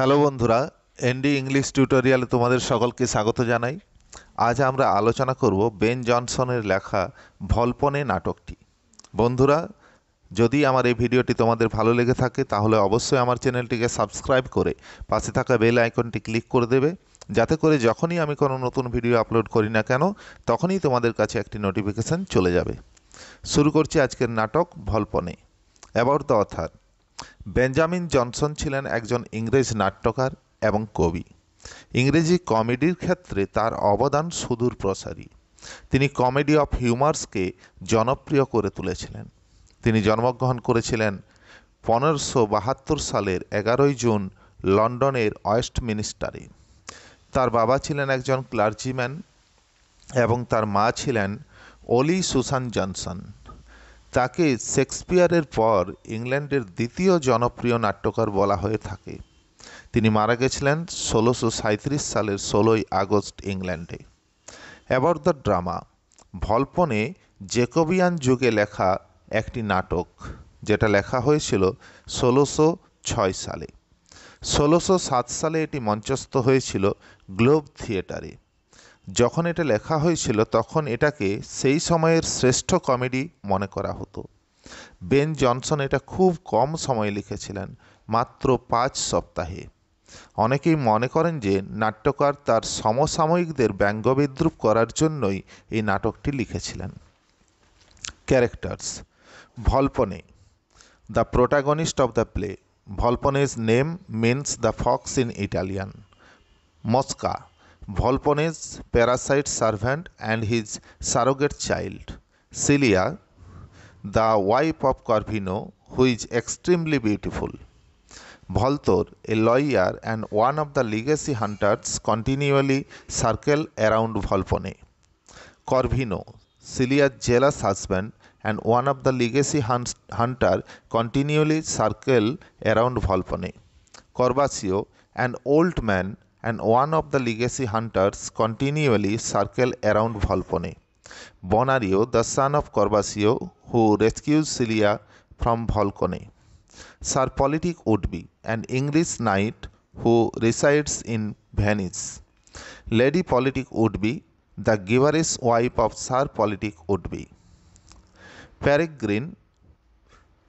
Hello বন্ধুরা ND English টিউটোরিয়ালে তোমাদের সকলকে স্বাগত জানাই আজ আমরা আলোচনা করব বেন জনসনের লেখা ভল্পনে নাটকটি বন্ধুরা যদি আমার এই ভিডিওটি তোমাদের ভালো লেগে থাকে তাহলে অবশ্যই আমার চ্যানেলটিকে সাবস্ক্রাইব করে পাশে থাকা বেল আইকনটি ক্লিক করে দেবে যাতে করে যখনই আমি কোনো নতুন ভিডিও আপলোড করি না কেন তখনই তোমাদের কাছে একটি নোটিফিকেশান চলে যাবে শুরু করছি আজকের নাটক Volpone about the author Benjamin Jonson ছিলেন একজন ইংরেজ নাট্যকার এবং কবি ইংরেজি কমেডির ক্ষেত্রে তার অবদান সুদূর প্রসারী তিনি কমেডি অফ হিউমার্সকে জনপ্রিয় করে তুলেছিলেন তিনি জন্মগ্রহণ করেছিলেন পনেরোশো বাহাত্তর সালের এগারোই জুন লন্ডনের ওয়েস্টমিনিস্টারে তার বাবা ছিলেন একজন ক্লার্জিম্যান এবং তার মা ছিলেন অলি সুসান জনসন তাকে শেক্সপিয়ারের পর ইংল্যান্ডের দ্বিতীয় জনপ্রিয় নাট্যকার বলা হয়ে থাকে তিনি মারা গেছিলেন ষোলোশো সাঁত্রিশ সালের ষোলোই আগস্ট ইংল্যান্ডে about the drama Volpone Jacobean যুগে লেখা একটি নাটক যেটা লেখা হয়েছিল ষোলোশো ছয় সালে ষোলোশো সাত সালে এটি মঞ্চস্থ হয়েছিল গ্লোব থিয়েটারে যখন এটা লেখা হয়েছিল তখন এটাকে সেই সময়ের শ্রেষ্ঠ কমেডি মনে করা হতো বেন জনসন এটা খুব কম সময় লিখেছিলেন মাত্র পাঁচ সপ্তাহে অনেকেই মনে করেন যে নাট্যকার তার সমসাময়িকদের ব্যঙ্গবিদ্রুপ করার জন্যই এই নাটকটি লিখেছিলেন characters Volpone the protagonist of the play Volpone's name means the fox in Italian Mosca Volpone's parasite servant and his surrogate child, Celia, the wife of Corvino, who is extremely beautiful. Voltor, a lawyer and one of the legacy hunters, continually circle around Volpone. Corvino, Celia's jealous husband, and one of the legacy hunters, continually circle around Volpone. Corvasio, an old man and one of the legacy hunters continually circle around Volpone. Bonario, the son of Corbasio, who rescues Celia from Volcone. Sir Politic Woodby, an English knight who resides in Venice. Lady Politic Woodby, the giveress wife of Sir Politic Woodby. Peregrine,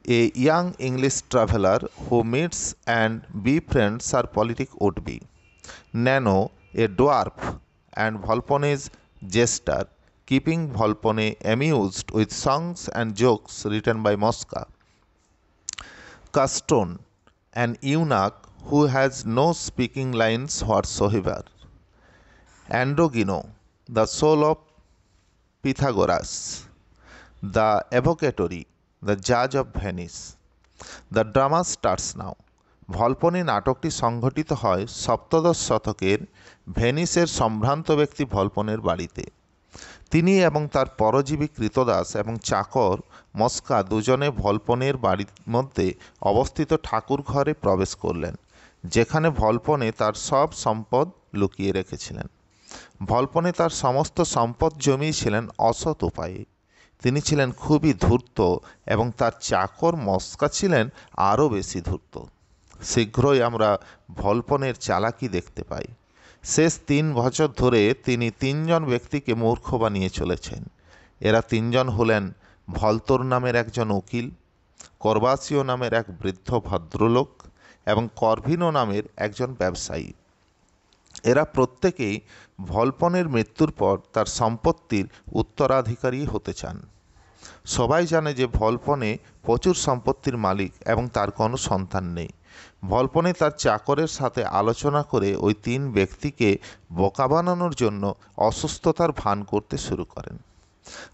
a young English traveler who meets and befriends Sir Politic Woodby. Nano, a dwarf, and Volpone's jester, keeping Volpone amused with songs and jokes written by Mosca. Caston, an eunuch who has no speaking lines whatsoever. Androgino, the soul of Pythagoras. The evocatory, the judge of Venice. The drama starts now. Volpone নাটকটি সংঘটিত হয় সপ্তদশ শতকের ভেনিসের সম্ভ্রান্ত ব্যক্তি ভল্পনের বাড়িতে তিনি এবং তার পরজীবী কৃতদাস এবং চাকর মস্কা দুজনে ভল্পনের বাড়ির মধ্যে অবস্থিত ঠাকুর ঘরে প্রবেশ করলেন যেখানে ভল্পনে তার সব সম্পদ লুকিয়ে রেখেছিলেন ভল্পনে তার সমস্ত সম্পদ জমিয়েছিলেন অসৎ উপায়ে তিনি ছিলেন খুবই ধূর্ত এবং তার চাকর মস্কা ছিলেন আরও বেশি ধূর্ত শীঘ্রই আমরা ভল্পনের চালাকি দেখতে পাই শেষ তিন বছর ধরে তিনি তিনজন ব্যক্তিকে মূর্খ বানিয়ে চলেছেন এরা তিনজন হলেন ভলতোর নামের একজন উকিল করবাসীয় নামের এক বৃদ্ধ ভদ্রলোক এবং করভিনো নামের একজন ব্যবসায়ী এরা প্রত্যেকেই ভলপনের মৃত্যুর পর তার সম্পত্তির উত্তরাধিকারী হতে চান সবাই জানে যে ভলপনে প্রচুর সম্পত্তির মালিক এবং তার কোনো সন্তান নেই ভলপনে তার চাকরের সাথে আলোচনা করে ওই তিন ব্যক্তিকে বোকা বানানোর জন্য অসুস্থতার ভান করতে শুরু করেন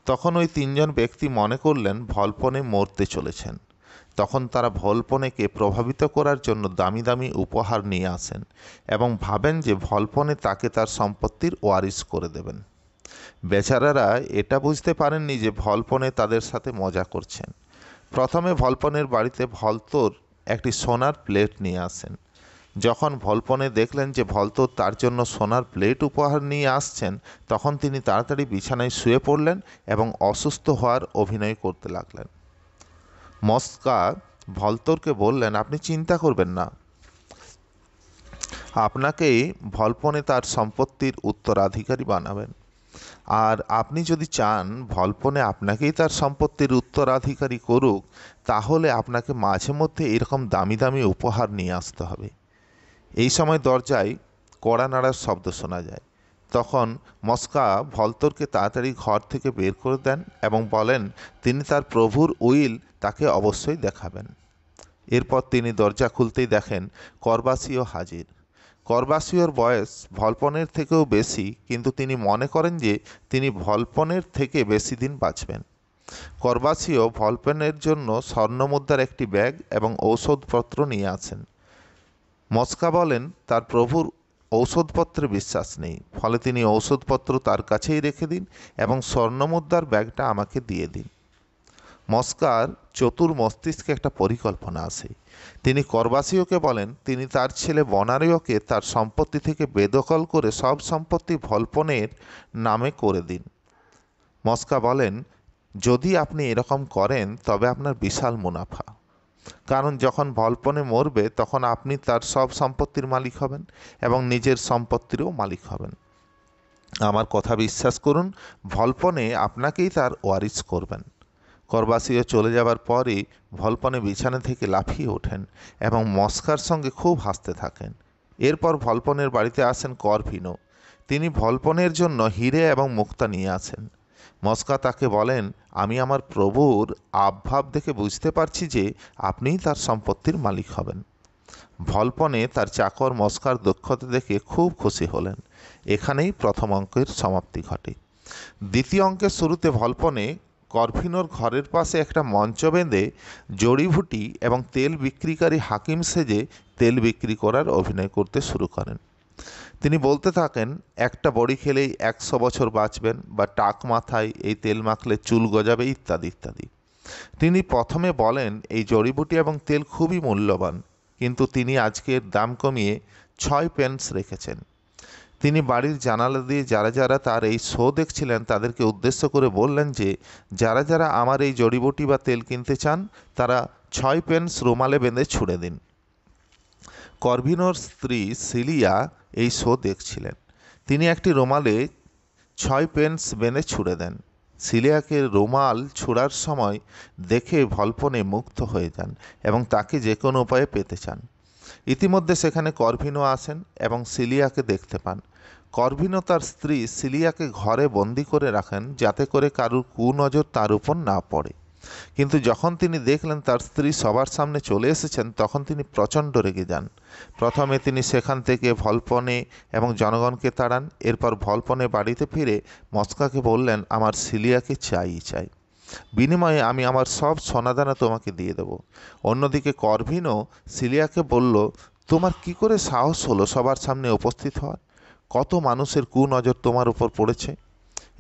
তখন ওই তিনজন ব্যক্তি মনে করলেন ভল্পনে মরতে চলেছেন তখন তারা ভলপনেকে প্রভাবিত করার জন্য দামি দামি উপহার নিয়ে আসেন এবং ভাবেন যে ভলপনে তাকে তার সম্পত্তির ওয়ারিস করে দেবেন বেচারারা এটা বুঝতে পারেননি যে ভলপনে তাদের সাথে মজা করছেন প্রথমে ভল্পনের বাড়িতে ভলতোর একটি সোনার প্লেট নিয়ে আসেন যখন ভল্পনে দেখলেন যে ভলতো তার জন্য সোনার প্লেট উপহার নিয়ে আসছেন তখন তিনি তাড়াতাড়ি বিছানায় শুয়ে পড়লেন এবং অসুস্থ হওয়ার অভিনয় করতে লাগলেন মস্কা ভলতোরকে বললেন আপনি চিন্তা করবেন না আপনাকেই ভল্পনে তার সম্পত্তির উত্তরাধিকারী বানাবেন আর আপনি যদি চান ভল্পনে আপনাকেই তার সম্পত্তির উত্তরাধিকারী করুক তাহলে আপনাকে মাঝে মধ্যে এরকম দামি দামি উপহার নিয়ে আসতে হবে এই সময় দরজায় কড়া নাড়ার শব্দ শোনা যায় তখন মস্কা ভলতরকে তাড়াতাড়ি ঘর থেকে বের করে দেন এবং বলেন তিনি তার প্রভুর উইল তাকে অবশ্যই দেখাবেন এরপর তিনি দরজা খুলতেই দেখেন করবাসীও হাজির করবাসিওর বয়স ভলপনের থেকেও বেশি কিন্তু তিনি মনে করেন যে তিনি ভলপনের থেকে বেশি দিন বাঁচবেন করবাসিও ভলপেনের জন্য স্বর্ণমুদ্রার একটি ব্যাগ এবং ঔষধপত্র নিয়ে আসেন মস্কা বলেন তার প্রভুর ঔষধপত্রে বিশ্বাস নেই ফলে তিনি ঔষধপত্র তার কাছেই রেখে দিন এবং স্বর্ণমুদ্রার ব্যাগটা আমাকে দিয়ে দিন মস্কার চতুর মস্তিষ্কে একটা পরিকল্পনা আসে তিনি করবাসীয়কে বলেন তিনি তার ছেলে বনারীয়কে তার সম্পত্তি থেকে বেদখল করে সব সম্পত্তি ভল্পনের নামে করে দিন মস্কা বলেন যদি আপনি এরকম করেন তবে আপনার বিশাল মুনাফা কারণ যখন ভল্পনে মরবে তখন আপনি তার সব সম্পত্তির মালিক হবেন এবং নিজের সম্পত্তিরও মালিক হবেন আমার কথা বিশ্বাস করুন ভল্পনে আপনাকেই তার ওয়ারিস করবেন করবাসীও চলে যাবার পরই ভলপনে বিছানা থেকে লাফিয়ে ওঠেন এবং মস্কার সঙ্গে খুব হাসতে থাকেন এরপর ভলপনের বাড়িতে আসেন করভিনো তিনি ভলপনের জন্য হিরে এবং মুক্তা নিয়ে আসেন মস্কা তাকে বলেন আমি আমার প্রভুর আবভাব দেখে বুঝতে পারছি যে আপনিই তার সম্পত্তির মালিক হবেন ভলপনে তার চাকর মস্কার দক্ষতা দেখে খুব খুশি হলেন এখানেই প্রথম অঙ্কের সমাপ্তি ঘটে দ্বিতীয় অঙ্কের শুরুতে ভলপনে করফিনোর ঘরের পাশে একটা মঞ্চ বেঁধে জড়িভুটি এবং তেল বিক্রিকারী হাকিম সেজে তেল বিক্রি করার অভিনয় করতে শুরু করেন তিনি বলতে থাকেন একটা বড়ি খেলেই একশো বছর বাঁচবেন বা টাক মাথায় এই তেল মাখলে চুল গজাবে ইত্যাদি ইত্যাদি তিনি প্রথমে বলেন এই জড়িবুটি এবং তেল খুবই মূল্যবান কিন্তু তিনি আজকের দাম কমিয়ে ছয় পেন্স রেখেছেন তিনি বাড়ির জানালা দিয়ে যারা যারা তার এই শো দেখছিলেন তাদেরকে উদ্দেশ্য করে বললেন যে যারা যারা আমার এই জড়িবটি বা তেল কিনতে চান তারা ছয় পেন্স রুমালে বেঁধে ছুঁড়ে দিন করভিনোর স্ত্রী সিলিয়া এই শো দেখছিলেন তিনি একটি রুমালে ছয় পেন্স বেঁধে ছুঁড়ে দেন সিলিয়াকে রুমাল ছোড়ার সময় দেখে ভল্পনে মুক্ত হয়ে যান এবং তাকে যে কোনো উপায়ে পেতে চান ইতিমধ্যে সেখানে করভিনো আসেন এবং সিলিয়াকে দেখতে পান করভিনো তার স্ত্রী সিলিয়াকে ঘরে বন্দি করে রাখেন যাতে করে কারুর কুনজর তার উপর না পড়ে কিন্তু যখন তিনি দেখলেন তার স্ত্রী সবার সামনে চলে এসেছেন তখন তিনি প্রচণ্ড রেগে যান প্রথমে তিনি সেখান থেকে ভলপনে এবং জনগণকে তাড়ান এরপর ভলপনে বাড়িতে ফিরে মস্কাকে বললেন আমার সিলিয়াকে চাই চাই বিনিময়ে আমি আমার সব সনাদানা তোমাকে দিয়ে দেব অন্যদিকে করভিনও সিলিয়াকে বলল তোমার কি করে সাহস হলো সবার সামনে উপস্থিত হওয়ার কত মানুষের কুনজর তোমার উপর পড়েছে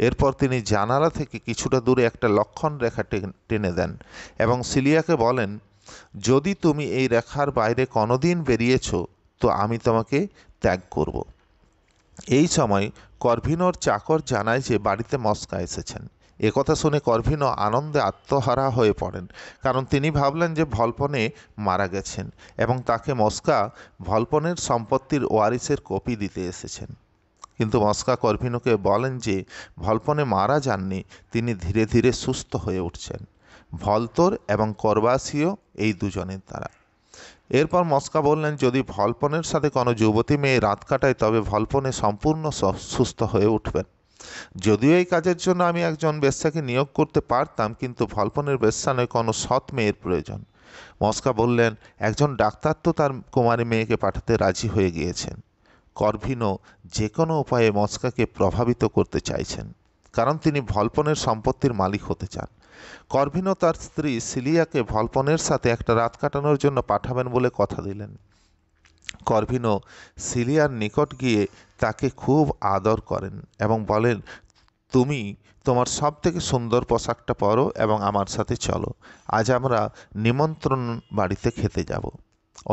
এরপর তিনি জানালা থেকে কিছুটা দূরে একটা লক্ষণ রেখা টেনে দেন এবং সিলিয়াকে বলেন যদি তুমি এই রেখার বাইরে কোনোদিন বেরিয়েছ তো আমি তোমাকে ত্যাগ করব। এই সময় করভিনোর চাকর জানায় যে বাড়িতে মস্কা এসেছেন একথা শুনে করভিন আনন্দে আত্মহারা হয়ে পড়েন কারণ তিনি ভাবলেন যে ভলপনে মারা গেছেন এবং তাকে মস্কা ভলপনের সম্পত্তির ওয়ারিসের কপি দিতে এসেছেন কিন্তু মস্কা করভিনোকে বলেন যে ভলপনে মারা যাননি তিনি ধীরে ধীরে সুস্থ হয়ে উঠছেন ভলতোর এবং করবাসীয় এই দুজনের দ্বারা এরপর মস্কা বললেন যদি ভলপনের সাথে কোনো যুবতী মেয়ে রাত কাটায় তবে ভলপনে সম্পূর্ণ সুস্থ হয়ে উঠবেন যদিও এই কাজের জন্য আমি একজন বেশ্যাকে নিয়োগ করতে পারতাম কিন্তু ফলপনের বেশ্যা নয় কোনো সৎ মেয়ের প্রয়োজন মস্কা বললেন একজন ডাক্তার তো তার কুমারী মেয়েকে পাঠাতে রাজি হয়ে গিয়েছেন করভিনো যে কোনো উপায়ে মস্কাকে প্রভাবিত করতে চাইছেন কারণ তিনি ভলপনের সম্পত্তির মালিক হতে চান করভিনো তার স্ত্রী সিলিয়াকে ভলপনের সাথে একটা রাত কাটানোর জন্য পাঠাবেন বলে কথা দিলেন করভিনো সিলিয়ার নিকট গিয়ে তাকে খুব আদর করেন এবং বলেন তুমি তোমার সব থেকে সুন্দর পোশাকটা পরো এবং আমার সাথে চলো আজ আমরা নিমন্ত্রণ বাড়িতে খেতে যাব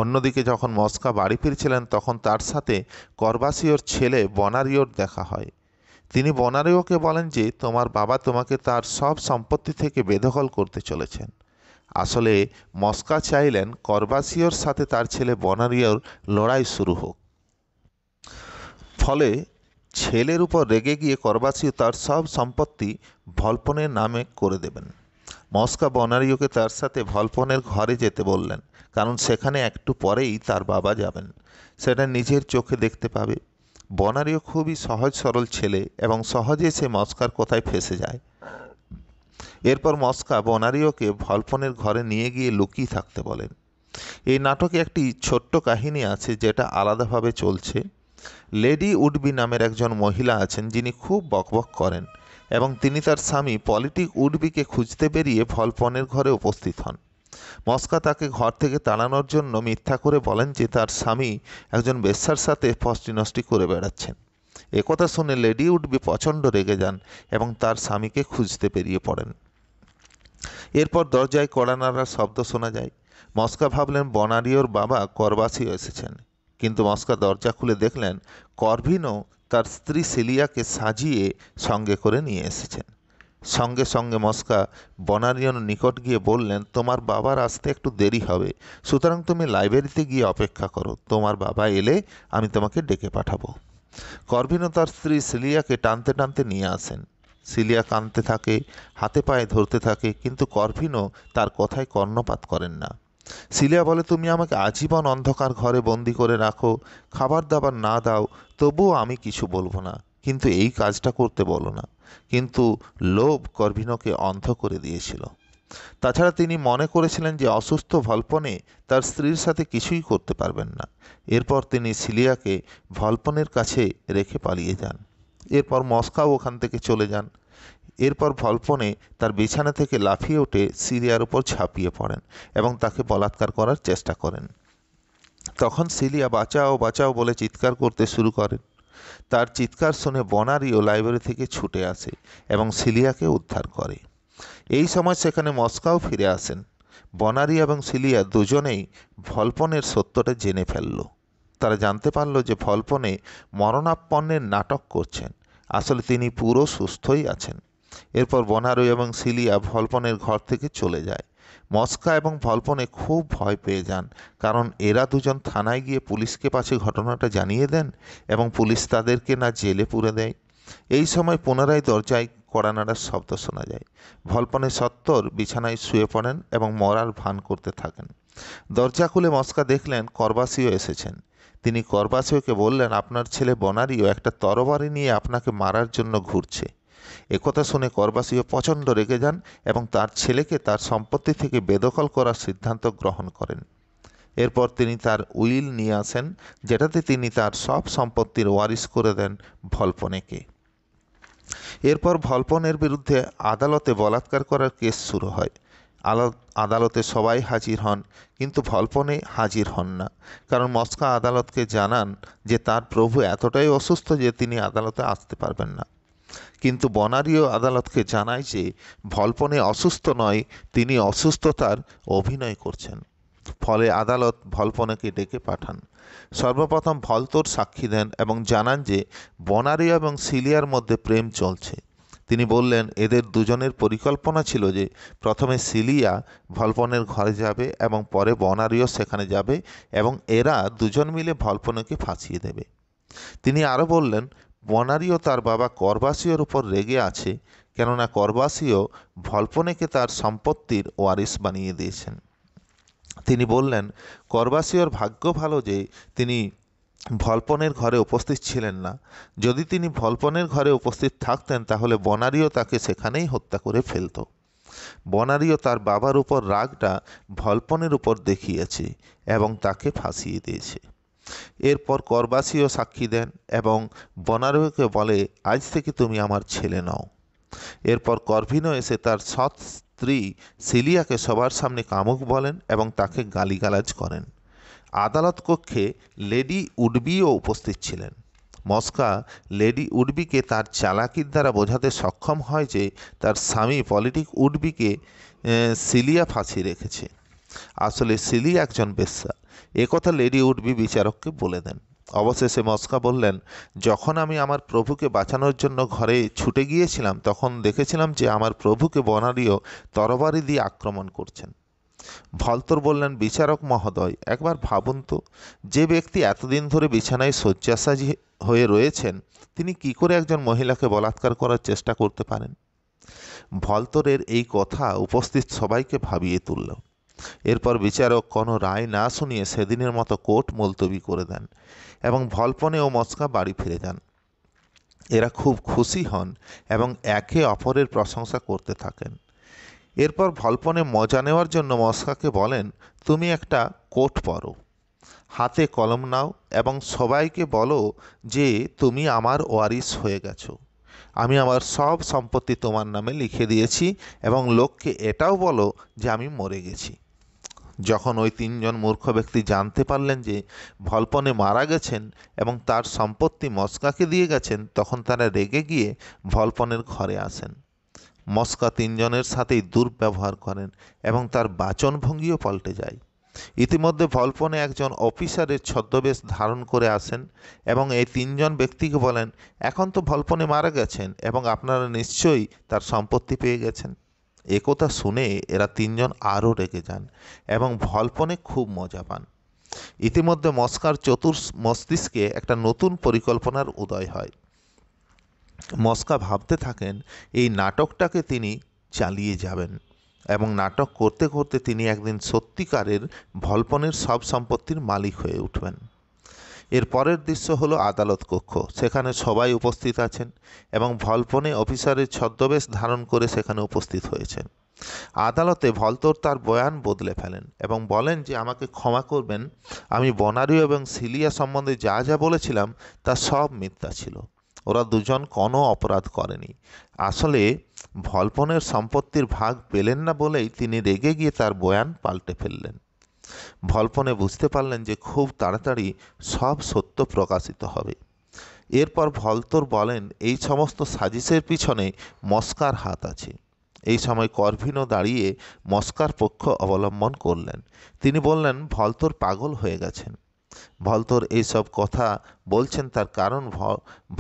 অন্যদিকে যখন মস্কা বাড়ি ফিরছিলেন তখন তার সাথে করবাসীয়র ছেলে বনারিওর দেখা হয় তিনি বনারিওকে বলেন যে তোমার বাবা তোমাকে তার সব সম্পত্তি থেকে বেদখল করতে চলেছেন আসলে মস্কা চাইলেন করবাসিওর সাথে তার ছেলে বনারিয়র লড়াই শুরু হোক ফলে ছেলের উপর রেগে গিয়ে করবাসিও তার সব সম্পত্তি ভল্পনের নামে করে দেবেন মস্কা বনারিওকে তার সাথে ভল্পনের ঘরে যেতে বললেন কারণ সেখানে একটু পরেই তার বাবা যাবেন সেটা নিজের চোখে দেখতে পাবে বনারিও খুবই সহজ সরল ছেলে এবং সহজে সে মস্কার কোথায় ফেসে যায় এরপর মস্কা বনারিওকে ভলফনের ঘরে নিয়ে গিয়ে লুকিয়ে থাকতে বলেন এই নাটকে একটি ছোট্ট কাহিনী আছে যেটা আলাদাভাবে চলছে লেডি উডবি নামের একজন মহিলা আছেন যিনি খুব বকবক করেন এবং তিনি তার স্বামী পলিটিক উডবিকে খুঁজতে বেরিয়ে ভলপনের ঘরে উপস্থিত হন মস্কা তাকে ঘর থেকে তাড়ানোর জন্য মিথ্যা করে বলেন যে তার স্বামী একজন বেশ্যার সাথে নষ্টি করে বেড়াচ্ছেন একথা শুনে লেডি উডবি প্রচণ্ড রেগে যান এবং তার স্বামীকে খুঁজতে বেরিয়ে পড়েন এরপর দরজায় কড়া নাড়ার শব্দ শোনা যায় মস্কা ভাবলেন বনারিওর বাবা করবাসী এসেছেন কিন্তু মস্কা দরজা খুলে দেখলেন করভিনও তার স্ত্রী সেলিয়াকে সাজিয়ে সঙ্গে করে নিয়ে এসেছেন সঙ্গে সঙ্গে মস্কা বনারিয়ন নিকট গিয়ে বললেন তোমার বাবার আসতে একটু দেরি হবে সুতরাং তুমি লাইব্রেরিতে গিয়ে অপেক্ষা করো তোমার বাবা এলে আমি তোমাকে ডেকে পাঠাবো করভিনো তার স্ত্রী সেলিয়াকে টানতে টানতে নিয়ে আসেন সিলিয়া কাঁদতে থাকে হাতে পায়ে ধরতে থাকে কিন্তু করভিনও তার কথায় কর্ণপাত করেন না সিলিয়া বলে তুমি আমাকে আজীবন অন্ধকার ঘরে বন্দি করে রাখো খাবার দাবার না দাও তবুও আমি কিছু বলবো না কিন্তু এই কাজটা করতে বলো না কিন্তু লোভ করভিনকে অন্ধ করে দিয়েছিল তাছাড়া তিনি মনে করেছিলেন যে অসুস্থ ভল্পনে তার স্ত্রীর সাথে কিছুই করতে পারবেন না এরপর তিনি সিলিয়াকে ভল্পনের কাছে রেখে পালিয়ে যান এরপর মস্কাও ওখান থেকে চলে যান এরপর ভল্পনে তার বিছানা থেকে লাফিয়ে উঠে সিরিয়ার উপর ঝাঁপিয়ে পড়েন এবং তাকে বলাৎকার করার চেষ্টা করেন তখন সিলিয়া বাঁচাও বাঁচাও বলে চিৎকার করতে শুরু করেন তার চিৎকার শুনে বনারিও লাইব্রেরি থেকে ছুটে আসে এবং সিলিয়াকে উদ্ধার করে এই সময় সেখানে মস্কাও ফিরে আসেন বনারি এবং সিলিয়া দুজনেই ভল্পনের সত্যটা জেনে ফেললো তারা জানতে পারল যে ফলপনে মরণাপন্নের নাটক করছেন আসলে তিনি পুরো সুস্থই আছেন এরপর বনারু এবং সিলিয়া ভলপনের ঘর থেকে চলে যায় মস্কা এবং ফলপনে খুব ভয় পেয়ে যান কারণ এরা দুজন থানায় গিয়ে পুলিশকে পাশে ঘটনাটা জানিয়ে দেন এবং পুলিশ তাদেরকে না জেলে পুরে দেয় এই সময় পুনরায় দরজায় কড়ানাড়ার শব্দ শোনা যায় ভলপনে সত্তর বিছানায় শুয়ে পড়েন এবং মরার ভান করতে থাকেন দরজা খুলে মস্কা দেখলেন করবাসিও এসেছেন তিনি করবাসীয়কে বললেন আপনার ছেলে বনারিও একটা তরবারি নিয়ে আপনাকে মারার জন্য ঘুরছে একথা শুনে করবাসীয় প্রচণ্ড রেগে যান এবং তার ছেলেকে তার সম্পত্তি থেকে বেদখল করার সিদ্ধান্ত গ্রহণ করেন এরপর তিনি তার উইল নিয়ে আসেন যেটাতে তিনি তার সব সম্পত্তির ওয়ারিশ করে দেন ভল্পনেকে এরপর ভল্পনের বিরুদ্ধে আদালতে বলাৎকার করার কেস শুরু হয় আদালতে সবাই হাজির হন কিন্তু ভল্পনে হাজির হন না কারণ মস্কা আদালতকে জানান যে তার প্রভু এতটাই অসুস্থ যে তিনি আদালতে আসতে পারবেন না কিন্তু বনারীয় আদালতকে জানায় যে ভল্পনে অসুস্থ নয় তিনি অসুস্থতার অভিনয় করছেন ফলে আদালত ভল্পনাকে ডেকে পাঠান সর্বপ্রথম ভলতোর সাক্ষী দেন এবং জানান যে বনারীয় এবং সিলিয়ার মধ্যে প্রেম চলছে তিনি বললেন এদের দুজনের পরিকল্পনা ছিল যে প্রথমে সিলিয়া ভলপনের ঘরে যাবে এবং পরে বনারিও সেখানে যাবে এবং এরা দুজন মিলে ভলপনকে ফাঁসিয়ে দেবে তিনি আরও বললেন বনারিও তার বাবা করবাসীয়র উপর রেগে আছে কেননা করবাসীয় ভলপনেকে তার সম্পত্তির ওয়ারিস বানিয়ে দিয়েছেন তিনি বললেন করবাসীয়র ভাগ্য ভালো যে তিনি ভল্পনের ঘরে উপস্থিত ছিলেন না যদি তিনি ভল্পনের ঘরে উপস্থিত থাকতেন তাহলে বনারিও তাকে সেখানেই হত্যা করে ফেলত বনারিও তার বাবার উপর রাগটা ভল্পনের উপর দেখিয়েছে এবং তাকে ফাঁসিয়ে দিয়েছে এরপর করবাসীও সাক্ষী দেন এবং বনারীকে বলে আজ থেকে তুমি আমার ছেলে নও এরপর করভিনও এসে তার সৎ স্ত্রী সিলিয়াকে সবার সামনে কামুক বলেন এবং তাকে গালিগালাজ করেন আদালত কক্ষে লেডি উডবিও উপস্থিত ছিলেন মস্কা লেডি উডবিকে তার চালাকির দ্বারা বোঝাতে সক্ষম হয় যে তার স্বামী পলিটিক উডবিকে সিলিয়া ফাঁসি রেখেছে আসলে সিলিয়া একজন বেশ্যা একথা লেডি উডবি বিচারককে বলে দেন অবশেষে মস্কা বললেন যখন আমি আমার প্রভুকে বাঁচানোর জন্য ঘরে ছুটে গিয়েছিলাম তখন দেখেছিলাম যে আমার প্রভুকে বনারীয় তরবারি দিয়ে আক্রমণ করছেন ভলতর বললেন বিচারক মহোদয় একবার ভাবুন তো যে ব্যক্তি এতদিন ধরে বিছানায় শয্যাশায়ী হয়ে রয়েছেন তিনি কি করে একজন মহিলাকে বলাৎকার করার চেষ্টা করতে পারেন ভলতরের এই কথা উপস্থিত সবাইকে ভাবিয়ে তুলল এরপর বিচারক কোনো রায় না শুনিয়ে সেদিনের মতো কোর্ট মুলতবি করে দেন এবং ভলপনে ও মস্কা বাড়ি ফিরে যান এরা খুব খুশি হন এবং একে অপরের প্রশংসা করতে থাকেন এরপর ভল্পনে মজা নেওয়ার জন্য মস্কাকে বলেন তুমি একটা কোট পরো হাতে কলম নাও এবং সবাইকে বলো যে তুমি আমার ওয়ারিস হয়ে গেছো আমি আমার সব সম্পত্তি তোমার নামে লিখে দিয়েছি এবং লোককে এটাও বলো যে আমি মরে গেছি যখন ওই তিনজন মূর্খ ব্যক্তি জানতে পারলেন যে ভল্পনে মারা গেছেন এবং তার সম্পত্তি মস্কাকে দিয়ে গেছেন তখন তারা রেগে গিয়ে ভল্পনের ঘরে আসেন মস্কা তিনজনের সাথেই দুর্ব্যবহার করেন এবং তার বাচনভঙ্গিও পাল্টে যায় ইতিমধ্যে ভল্পনে একজন অফিসারের ছদ্মবেশ ধারণ করে আসেন এবং এই তিনজন ব্যক্তিকে বলেন এখন তো ভল্পনে মারা গেছেন এবং আপনারা নিশ্চয়ই তার সম্পত্তি পেয়ে গেছেন একথা শুনে এরা তিনজন আরও রেগে যান এবং ভল্পনে খুব মজা পান ইতিমধ্যে মস্কার চতুর মস্তিষ্কে একটা নতুন পরিকল্পনার উদয় হয় মস্কা ভাবতে থাকেন এই নাটকটাকে তিনি চালিয়ে যাবেন এবং নাটক করতে করতে তিনি একদিন সত্যিকারের ভলপনের সব সম্পত্তির মালিক হয়ে উঠবেন এর পরের দৃশ্য হলো আদালত কক্ষ সেখানে সবাই উপস্থিত আছেন এবং ভলপনে অফিসারের ছদ্মবেশ ধারণ করে সেখানে উপস্থিত হয়েছেন আদালতে ভলতর তার বয়ান বদলে ফেলেন এবং বলেন যে আমাকে ক্ষমা করবেন আমি বনারী এবং সিলিয়া সম্বন্ধে যা যা বলেছিলাম তা সব মিথ্যা ছিল ওরা দুজন কোনো অপরাধ করেনি আসলে ভলপনের সম্পত্তির ভাগ পেলেন না বলেই তিনি রেগে গিয়ে তার বয়ান পাল্টে ফেললেন ভলপনে বুঝতে পারলেন যে খুব তাড়াতাড়ি সব সত্য প্রকাশিত হবে এরপর ভলতর বলেন এই সমস্ত সাজিশের পিছনে মস্কার হাত আছে এই সময় করভিনও দাঁড়িয়ে মস্কার পক্ষ অবলম্বন করলেন তিনি বললেন ভলতর পাগল হয়ে গেছেন ভলতোর এইসব কথা বলছেন তার কারণ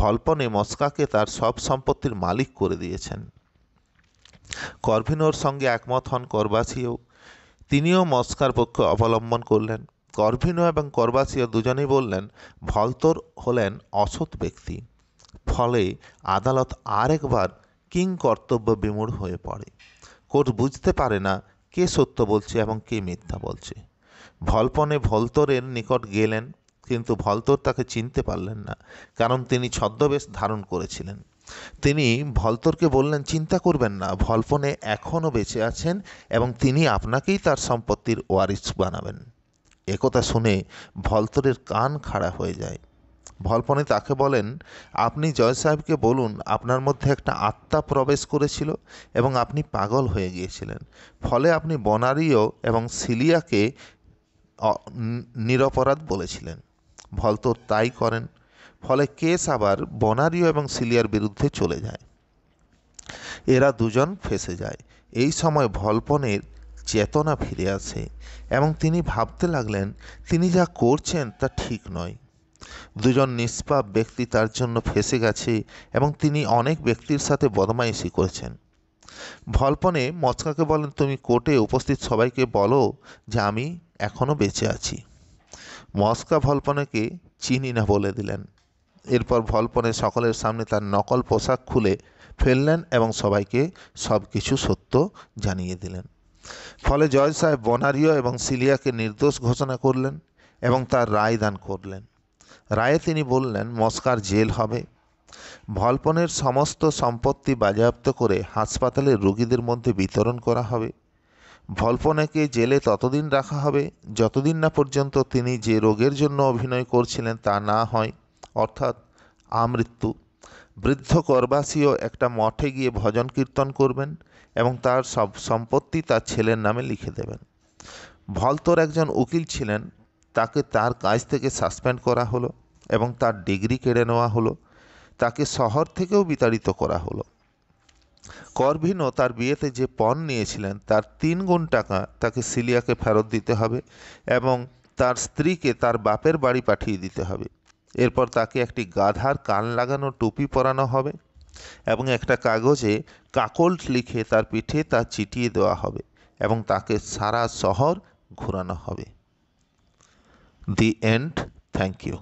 ভল্পনে মস্কাকে তার সব সম্পত্তির মালিক করে দিয়েছেন করভিনোর সঙ্গে একমত হন করবাসীও তিনিও মস্কার পক্ষে অবলম্বন করলেন করভিনো এবং করবাসীয় দুজনেই বললেন ভলতোর হলেন অসৎ ব্যক্তি ফলে আদালত আরেকবার কিং কর্তব্য বিমূঢ় হয়ে পড়ে কোর্ট বুঝতে পারে না কে সত্য বলছে এবং কে মিথ্যা বলছে ভলপনে ভলতরের নিকট গেলেন কিন্তু ভলতর তাকে চিনতে পারলেন না কারণ তিনি ছদ্মবেশ ধারণ করেছিলেন তিনি ভলতরকে বললেন চিন্তা করবেন না ভলপনে এখনও বেঁচে আছেন এবং তিনি আপনাকেই তার সম্পত্তির ওয়ারিস বানাবেন একথা শুনে ভলতরের কান খাড়া হয়ে যায় ভলপনে তাকে বলেন আপনি জয় সাহেবকে বলুন আপনার মধ্যে একটা আত্মা প্রবেশ করেছিল এবং আপনি পাগল হয়ে গিয়েছিলেন ফলে আপনি বনারীয় এবং সিলিয়াকে নিরপরাধ বলেছিলেন তো তাই করেন ফলে কেস আবার বনারিও এবং সিলিয়ার বিরুদ্ধে চলে যায় এরা দুজন ফেসে যায় এই সময় ভলপনের চেতনা ফিরে আসে এবং তিনি ভাবতে লাগলেন তিনি যা করছেন তা ঠিক নয় দুজন নিষ্পাপ ব্যক্তি তার জন্য ফেসে গেছে এবং তিনি অনেক ব্যক্তির সাথে বদমাইশি করেছেন ভলপনে মচকাকে বলেন তুমি কোর্টে উপস্থিত সবাইকে বলো যে আমি এখনও বেঁচে আছি মস্কা ভলপনেকে চিনি না বলে দিলেন এরপর ভল্পনে সকলের সামনে তার নকল পোশাক খুলে ফেললেন এবং সবাইকে সব কিছু সত্য জানিয়ে দিলেন ফলে জয় সাহেব বনারীয় এবং সিলিয়াকে নির্দোষ ঘোষণা করলেন এবং তার রায় দান করলেন রায়ে তিনি বললেন মস্কার জেল হবে ভল্পনের সমস্ত সম্পত্তি বাজেয়াপ্ত করে হাসপাতালের রোগীদের মধ্যে বিতরণ করা হবে ভল্পনাকে জেলে ততদিন রাখা হবে যতদিন না পর্যন্ত তিনি যে রোগের জন্য অভিনয় করছিলেন তা না হয় অর্থাৎ আমৃত্যু বৃদ্ধ করবাসীও একটা মঠে গিয়ে ভজন কীর্তন করবেন এবং তার সব সম্পত্তি তার ছেলের নামে লিখে দেবেন ভলতোর একজন উকিল ছিলেন তাকে তার কাজ থেকে সাসপেন্ড করা হলো এবং তার ডিগ্রি কেড়ে নেওয়া হলো তাকে শহর থেকেও বিতাড়িত করা হলো করভিনো তার বিয়েতে যে পণ নিয়েছিলেন তার তিন গুণ টাকা তাকে সিলিয়াকে ফেরত দিতে হবে এবং তার স্ত্রীকে তার বাপের বাড়ি পাঠিয়ে দিতে হবে এরপর তাকে একটি গাধার কান লাগানো টুপি পরানো হবে এবং একটা কাগজে কাকল্ট লিখে তার পিঠে তা চিটিয়ে দেওয়া হবে এবং তাকে সারা শহর ঘোরানো হবে দি এন্ড থ্যাংক ইউ